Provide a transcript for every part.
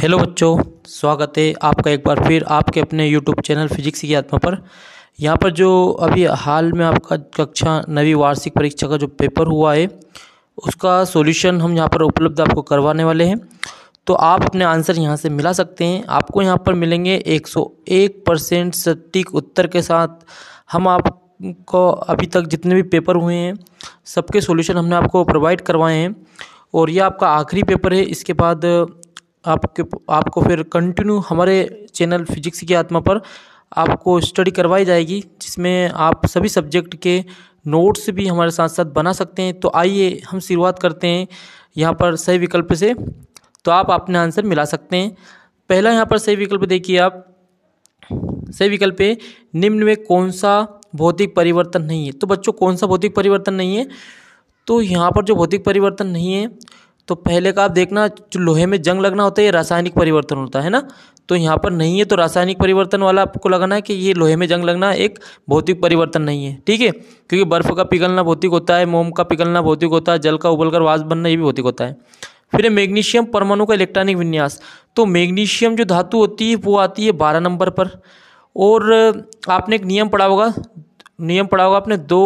hello बच्चों स्वागत है आपका एक बार फिर आपके अपने यूट्यूब चैनल फिजिक्स की आत्मा पर यहाँ पर जो अभी हाल में आपका कक्षा नवी वार्षिक परीक्षा का जो पेपर हुआ है उसका सॉल्यूशन हम यहाँ पर उपलब्ध आपको करवाने वाले हैं तो आप अपने आंसर यहाँ से मिला सकते हैं आपको यहाँ पर मिलेंगे एक परसेंट सटीक उत्तर के साथ हम आपको अभी तक जितने भी पेपर हुए हैं सबके सॉल्यूशन हमने आपको प्रोवाइड करवाए हैं और यह आपका आखिरी पेपर है इसके बाद आपके आपको फिर कंटिन्यू हमारे चैनल फिजिक्स की आत्मा पर आपको स्टडी करवाई जाएगी जिसमें आप सभी सब्जेक्ट के नोट्स भी हमारे साथ साथ बना सकते हैं तो आइए हम शुरुआत करते हैं यहाँ पर सही विकल्प से तो आप अपने आंसर मिला सकते हैं पहला यहाँ पर सही विकल्प देखिए आप सही विकल्प है निम्न में कौन सा भौतिक परिवर्तन नहीं है तो बच्चों कौन सा भौतिक परिवर्तन नहीं है तो यहाँ पर जो भौतिक परिवर्तन नहीं है तो पहले का आप देखना जो लोहे में जंग लगना होता है ये रासायनिक परिवर्तन होता है ना तो यहाँ पर नहीं है तो रासायनिक परिवर्तन वाला आपको लगाना है कि ये लोहे में जंग लगना एक भौतिक परिवर्तन नहीं है ठीक है क्योंकि बर्फ़ का पिघलना भौतिक होता है मोम का पिघलना भौतिक होता है जल का उबल कर वास बनना ये भी भौतिक होता है फिर है मैग्नीशियम परमाणु का इलेक्ट्रॉनिक विन्यास तो मैग्नीशियम जो धातु होती है वो आती है बारह नंबर पर और आपने एक नियम पढ़ा होगा नियम पढ़ा होगा आपने दो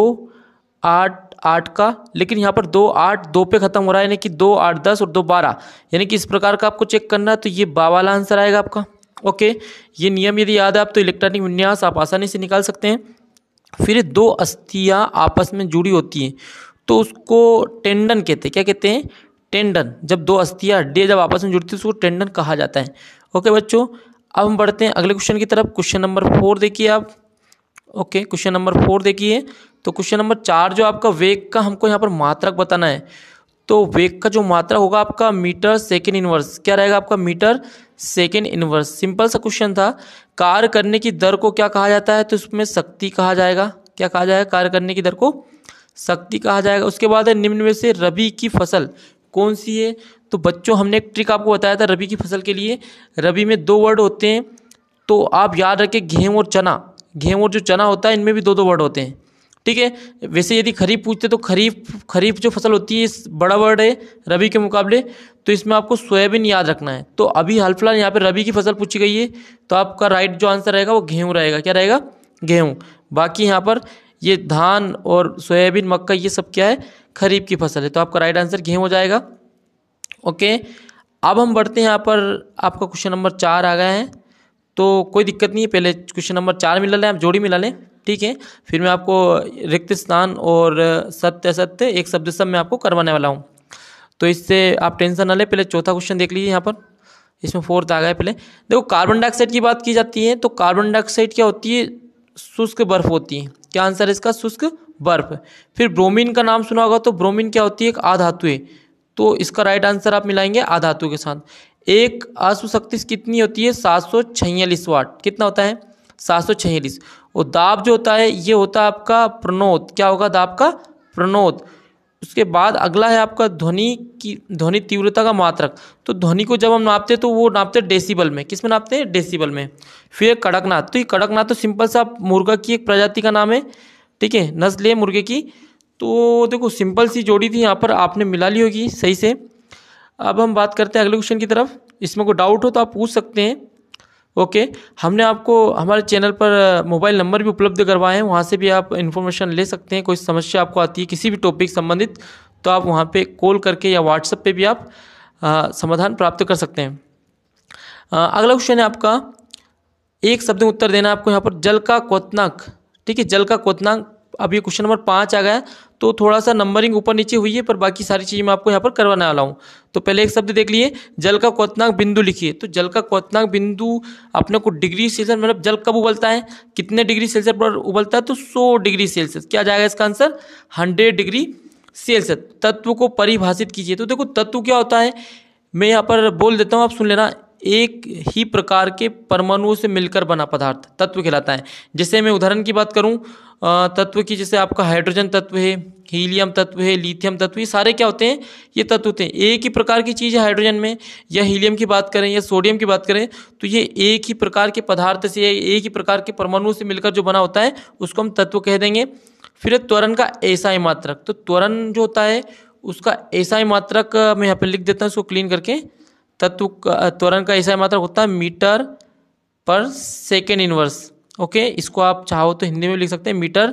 आठ आठ का लेकिन यहाँ पर दो आठ दो पे ख़त्म हो रहा है यानी कि दो आठ दस और दो बारह यानी कि इस प्रकार का आपको चेक करना है तो ये बा वाला आंसर आएगा आपका ओके ये नियम यदि याद है आप तो इलेक्ट्रॉनिक विन्यास आप आसानी से निकाल सकते हैं फिर दो अस्थियाँ आपस में जुड़ी होती हैं तो उसको टेंडन कहते हैं क्या कहते हैं टेंडन जब दो अस्थियाँ डे जब आपस में जुड़ती है तो उसको टेंडन कहा जाता है ओके बच्चों अब हम बढ़ते हैं अगले क्वेश्चन की तरफ क्वेश्चन नंबर फोर देखिए आप ओके क्वेश्चन नंबर फोर देखिए तो क्वेश्चन नंबर चार जो आपका वेग का हमको यहाँ पर मात्रक बताना है तो वेग का जो मात्रक होगा आपका मीटर सेकेंड इनवर्स क्या रहेगा आपका मीटर सेकेंड इनवर्स सिंपल सा क्वेश्चन था कार्य करने की दर को क्या कहा जाता है तो उसमें शक्ति कहा जाएगा क्या कहा जाएगा कार्य करने की दर को शक्ति कहा जाएगा उसके बाद है निम्न में से रबी की फसल कौन सी है तो बच्चों हमने एक ट्रिक आपको बताया था रबी की फसल के लिए रबी में दो वर्ड होते हैं तो आप याद रखें गेहूँ और चना गेहूँ और जो चना होता है इनमें भी दो दो वर्ड होते हैं ठीक है वैसे यदि खरीफ पूछते तो खरीफ खरीफ जो फसल होती है इस बड़ा वर्ड है रबी के मुकाबले तो इसमें आपको सोयाबीन याद रखना है तो अभी हाल फिलहाल यहाँ पर रबी की फसल पूछी गई है तो आपका राइट जो आंसर रहेगा वो गेहूँ रहेगा क्या रहेगा गेहूँ बाकी यहाँ पर ये धान और सोयाबीन मक्का ये सब क्या है खरीफ की फसल है तो आपका राइट आंसर गेहूँ हो जाएगा ओके अब हम बढ़ते हैं यहाँ पर आपका क्वेश्चन नंबर चार आ गया है तो कोई दिक्कत नहीं है पहले क्वेश्चन नंबर चार मिला लें आप जोड़ी मिला लें ठीक है फिर मैं आपको रिक्त स्थान और सत्य असत्य एक शब्द सब मैं आपको करवाने वाला हूँ तो इससे आप टेंशन ना लें पहले चौथा क्वेश्चन देख लीजिए यहाँ पर इसमें फोर्थ आ गया पहले देखो कार्बन डाइऑक्साइड की बात की जाती है तो कार्बन डाइऑक्साइड क्या होती है शुष्क बर्फ होती है क्या आंसर है इसका शुष्क बर्फ फिर ब्रोमीन का नाम सुना होगा तो ब्रोमीन क्या होती है एक आधातु है तो इसका राइट आंसर आप मिलाएंगे आधातु के साथ एक आंसू शक्ति कितनी होती है सात सौ वाट कितना होता है सात सौ छियालीस और दाब जो होता है ये होता है आपका प्रणोद क्या होगा दाब का प्रणोद उसके बाद अगला है आपका ध्वनि की ध्वनि तीव्रता का मात्रक तो ध्वनि को जब हम नापते तो वो नापते डेसिबल में किस में नापते हैं डेसिबल में फिर कड़कनाथ तो ये कड़कनाथ तो सिंपल सा मुर्गा की एक प्रजाति का नाम है ठीक है नस्ल है मुर्गे की तो देखो सिंपल सी जोड़ी थी यहाँ पर आपने मिला ली होगी सही से अब हम बात करते हैं अगले क्वेश्चन की तरफ इसमें कोई डाउट हो तो आप पूछ सकते हैं ओके हमने आपको हमारे चैनल पर मोबाइल नंबर भी उपलब्ध करवाए हैं वहाँ से भी आप इन्फॉर्मेशन ले सकते हैं कोई समस्या आपको आती है किसी भी टॉपिक संबंधित तो आप वहाँ पर कॉल करके या व्हाट्सएप पर भी आप समाधान प्राप्त कर सकते हैं अगला क्वेश्चन है आपका एक शब्द में उत्तर देना आपको यहाँ पर जल का कोतनाक ठीक है जल का कोतनाक अब ये क्वेश्चन नंबर पाँच आ गया तो थोड़ा सा नंबरिंग ऊपर नीचे हुई है पर बाकी सारी चीज़ मैं आपको यहाँ पर करवाने वाला हूँ तो पहले एक शब्द देख लिए जल का क्वतनाक बिंदु लिखिए तो जल का क्वतनाक बिंदु अपने को डिग्री सेल्सियस मतलब जल कब उबलता है कितने डिग्री सेल्सियस पर उबलता है तो सौ डिग्री सेल्सियस क्या जाएगा इसका आंसर हंड्रेड डिग्री सेल्सियस तत्व को परिभाषित कीजिए तो देखो तत्व क्या होता है मैं यहाँ पर बोल देता हूँ आप सुन लेना एक ही प्रकार के परमाणुओं से मिलकर बना पदार्थ तत्व कहलाता है जैसे मैं उदाहरण की बात करूँ तत्व की जैसे आपका हाइड्रोजन तत्व है हीलियम तत्व है लिथियम तत्व ये सारे क्या होते हैं ये तत्व होते हैं एक ही प्रकार की चीज़ है हाइड्रोजन में या हीलियम की बात करें या सोडियम की बात करें तो ये एक ही प्रकार के पदार्थ से एक ही प्रकार के परमाणु से मिलकर जो बना होता है उसको हम तत्व कह देंगे फिर त्वरण का ऐसा ही मात्रक तो त्वरण जो होता है उसका ऐसा ही मात्रक मैं यहाँ पर लिख देता हूँ उसको क्लीन करके तत्व त्वरण का ऐसा मात्रक होता है metre per second inverse okay इसको आप चाहो तो हिंदी में लिख सकते हैं मीटर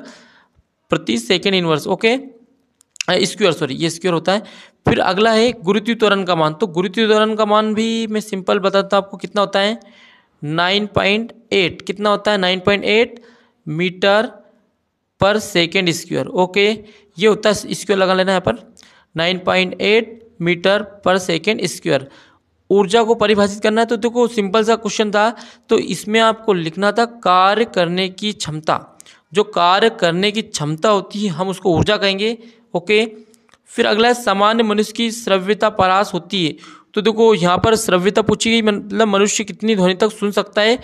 प्रति second inverse okay square sorry ये स्क्वायर होता है फिर अगला है गुरुत्व त्वरण का मान तो गुरुत्व त्वरण का मान भी मैं सिंपल बताता हूँ आपको कितना होता है नाइन पॉइंट एट कितना होता है nine point eight metre per second square okay ये होता है स्क्वायर लगा लेना यहाँ पर nine point eight metre per second square ऊर्जा को परिभाषित करना है तो देखो सिंपल सा क्वेश्चन था तो इसमें आपको लिखना था कार्य करने की क्षमता जो कार्य करने की क्षमता होती है हम उसको ऊर्जा कहेंगे ओके फिर अगला है सामान्य मनुष्य की श्रव्यता परास होती है तो देखो यहाँ पर श्रव्यता पूछी गई मतलब मनुष्य कितनी ध्वनि तक सुन सकता है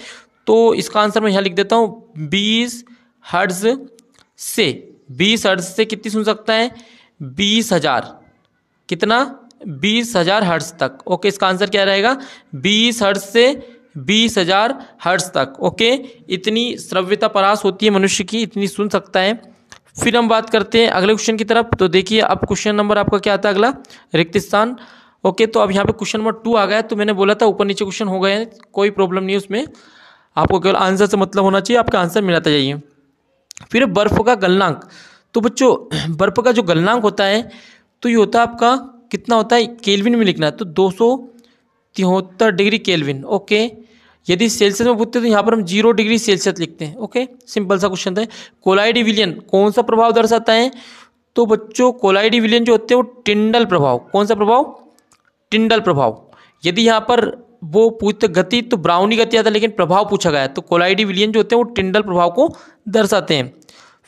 तो इसका आंसर मैं यहाँ लिख देता हूँ बीस हर्ज से बीस हर्ज से कितनी सुन सकता है बीस हजार कितना बीस हजार हर्ट्स तक ओके इसका आंसर क्या रहेगा बीस हर्ट्स से बीस हजार हर्ट्स तक ओके इतनी श्रव्यता परास होती है मनुष्य की इतनी सुन सकता है फिर हम बात करते हैं अगले क्वेश्चन की तरफ तो देखिए अब क्वेश्चन नंबर आपका क्या आता है अगला रिक्त स्थान ओके तो अब यहाँ पे क्वेश्चन नंबर टू आ गया तो मैंने बोला था ऊपर नीचे क्वेश्चन हो गए कोई प्रॉब्लम नहीं उसमें आपको केवल आंसर से मतलब होना चाहिए आपका आंसर मिलाता जाइए फिर बर्फ़ का गलनांक तो बच्चों बर्फ़ का जो गलनांक होता है तो ये होता है आपका कितना होता है केल्विन में लिखना है तो दो सौ तिहत्तर डिग्री केल्विन ओके यदि सेल्सियस में पूछते तो यहाँ पर हम जीरो डिग्री सेल्सियस लिखते हैं ओके सिंपल सा क्वेश्चन था कोलाइड विलियन कौन सा प्रभाव दर्शाता है तो बच्चों कोलाइड विलियन जो होते हैं वो टिंडल प्रभाव कौन सा प्रभाव टिंडल प्रभाव यदि यहाँ पर वो पूछते गति तो ब्राउनी गति आता है लेकिन प्रभाव पूछा गया है तो कोलाइडी विलियन जो होते हैं वो टिंडल प्रभाव को दर्शाते हैं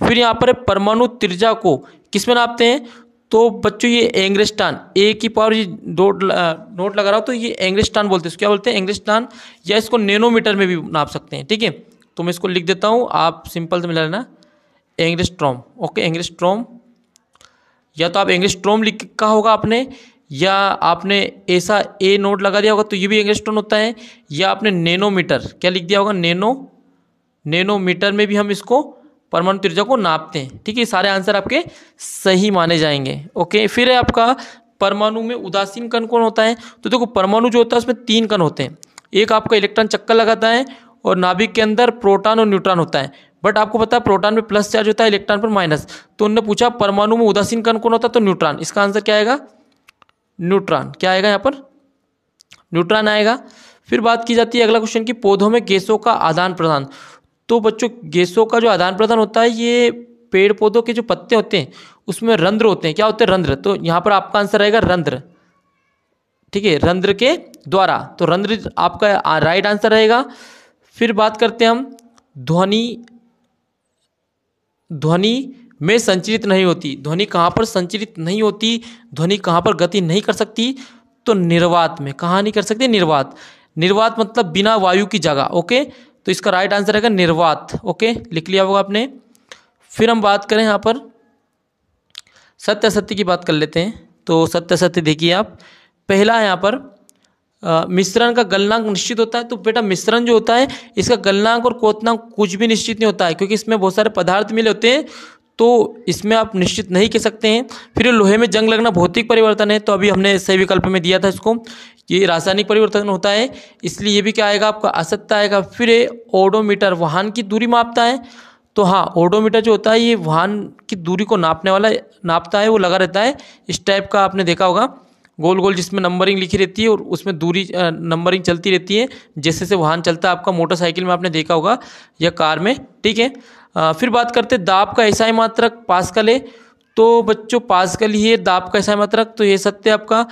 फिर यहाँ पर परमाणु त्रिजा को किस में नापते हैं तो बच्चों ये एंग्रेस्टान ए की पावर ये दो नोट लगा रहा हूँ तो ये एंग्रेस्टान बोलते हैं क्या बोलते हैं एंग्रेस्टान या इसको नैनोमीटर में भी नाप सकते हैं ठीक है तो मैं इसको लिख देता हूँ आप सिंपल से मिला लेना एंग्रेस्ट्रॉम ओके एंग्रेस्ट्रॉम या तो आप एंग्रेस्ट्रॉम लिख का होगा आपने या आपने ऐसा ए नोट लगा दिया होगा तो ये भी एंगस्ट्रॉन होता है या आपने नैनोमीटर क्या लिख दिया होगा नैनो नैनोमीटर में भी हम इसको परमाणु त्रिज्या को नापते हैं ठीक है सारे आंसर आपके सही माने जाएंगे ओके फिर है आपका परमाणु में उदासीन कण कौन होता है तो देखो परमाणु जो होता है उसमें तीन कण होते हैं एक आपका इलेक्ट्रॉन चक्कर लगाता है और नाभिक के अंदर प्रोटॉन और न्यूट्रॉन होता है बट आपको पता है प्रोटॉन में प्लस चार्ज होता है इलेक्ट्रॉन पर माइनस तो उनने पूछा परमाणु में उदासीन कण कौन होता है तो न्यूट्रॉन इसका आंसर क्या आएगा न्यूट्रॉन क्या आएगा यहाँ पर न्यूट्रॉन आएगा फिर बात की जाती है अगला क्वेश्चन की पौधों में गैसों का आदान प्रदान तो बच्चों गैसों का जो आदान प्रदान होता है ये पेड़ पौधों के जो पत्ते होते हैं उसमें रंध्र होते हैं क्या होते हैं रंध्र तो यहाँ पर आपका आंसर रहेगा रंध्र ठीक है रंध्र के द्वारा तो रंध्र आपका राइट आंसर रहेगा फिर बात करते हैं हम ध्वनि ध्वनि में संचरित नहीं होती ध्वनि कहाँ पर संचरित नहीं होती ध्वनि कहाँ पर गति नहीं कर सकती तो निर्वात में कहाँ नहीं कर सकती निर्वात निर्वात मतलब बिना वायु की जगह ओके तो इसका राइट आंसर रहेगा निर्वात ओके लिख लिया होगा आपने फिर हम बात करें यहाँ पर सत्य सत्य की बात कर लेते हैं तो सत्य सत्य देखिए आप पहला यहाँ पर मिश्रण का गलनांक निश्चित होता है तो बेटा मिश्रण जो होता है इसका गलनांक और कोतनांक कुछ भी निश्चित नहीं होता है क्योंकि इसमें बहुत सारे पदार्थ मिले होते हैं तो इसमें आप निश्चित नहीं कह सकते हैं फिर लोहे में जंग लगना भौतिक परिवर्तन है तो अभी हमने सही विकल्प में दिया था इसको ये रासायनिक परिवर्तन होता है इसलिए ये भी क्या आएगा आपका असत्य आएगा फिर ओडोमीटर वाहन की दूरी मापता है तो हाँ ओडोमीटर जो होता है ये वाहन की दूरी को नापने वाला नापता है वो लगा रहता है इस टाइप का आपने देखा होगा गोल गोल जिसमें नंबरिंग लिखी रहती है और उसमें दूरी नंबरिंग चलती रहती है जैसे जैसे वाहन चलता है आपका मोटरसाइकिल में आपने देखा होगा या कार में ठीक है फिर बात करते दाब का ऐसा ही मात्रक का ले तो बच्चों पास कर लिए दाब का ऐसा रख तो ये सत्य आपका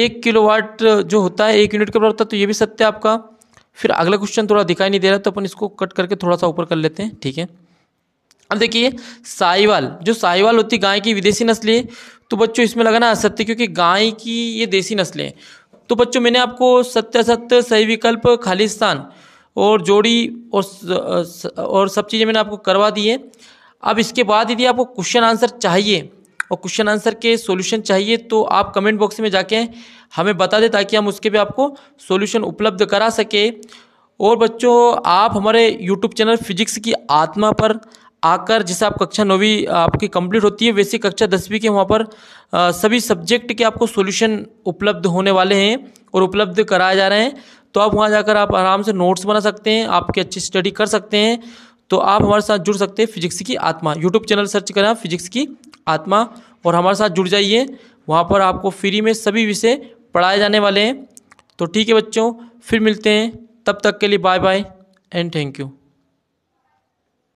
एक किलोवाट जो होता है एक यूनिट के बराबर होता है तो ये भी सत्य आपका फिर अगला क्वेश्चन थोड़ा दिखाई नहीं दे रहा तो अपन इसको कट करके थोड़ा सा ऊपर कर लेते हैं ठीक है अब देखिए साहिवाल जो साहिवाल होती गाय की विदेशी नस्ल है तो बच्चों इसमें लगाना असत्य क्योंकि गाय की ये देसी नस्लें हैं तो बच्चों मैंने आपको सत्य सत्य सही विकल्प खालिस्तान और जोड़ी और और सब चीज़ें मैंने आपको करवा दी है अब इसके बाद यदि आपको क्वेश्चन आंसर चाहिए और क्वेश्चन आंसर के सॉल्यूशन चाहिए तो आप कमेंट बॉक्स में जाके हमें बता दें ताकि हम उसके भी आपको सॉल्यूशन उपलब्ध करा सके और बच्चों आप हमारे यूट्यूब चैनल फिजिक्स की आत्मा पर आकर जैसे आप कक्षा नौवीं आपकी कंप्लीट होती है वैसे कक्षा दसवीं के वहाँ पर आ, सभी सब्जेक्ट के आपको सॉल्यूशन उपलब्ध होने वाले हैं और उपलब्ध कराए जा रहे हैं तो आप वहाँ जाकर आप आराम से नोट्स बना सकते हैं आपकी अच्छी स्टडी कर सकते हैं तो आप हमारे साथ जुड़ सकते हैं फिजिक्स की आत्मा यूट्यूब चैनल सर्च करें फिजिक्स की आत्मा और हमारे साथ जुड़ जाइए वहाँ पर आपको फ्री में सभी विषय पढ़ाए जाने वाले हैं तो ठीक है बच्चों फिर मिलते हैं तब तक के लिए bye bye and thank you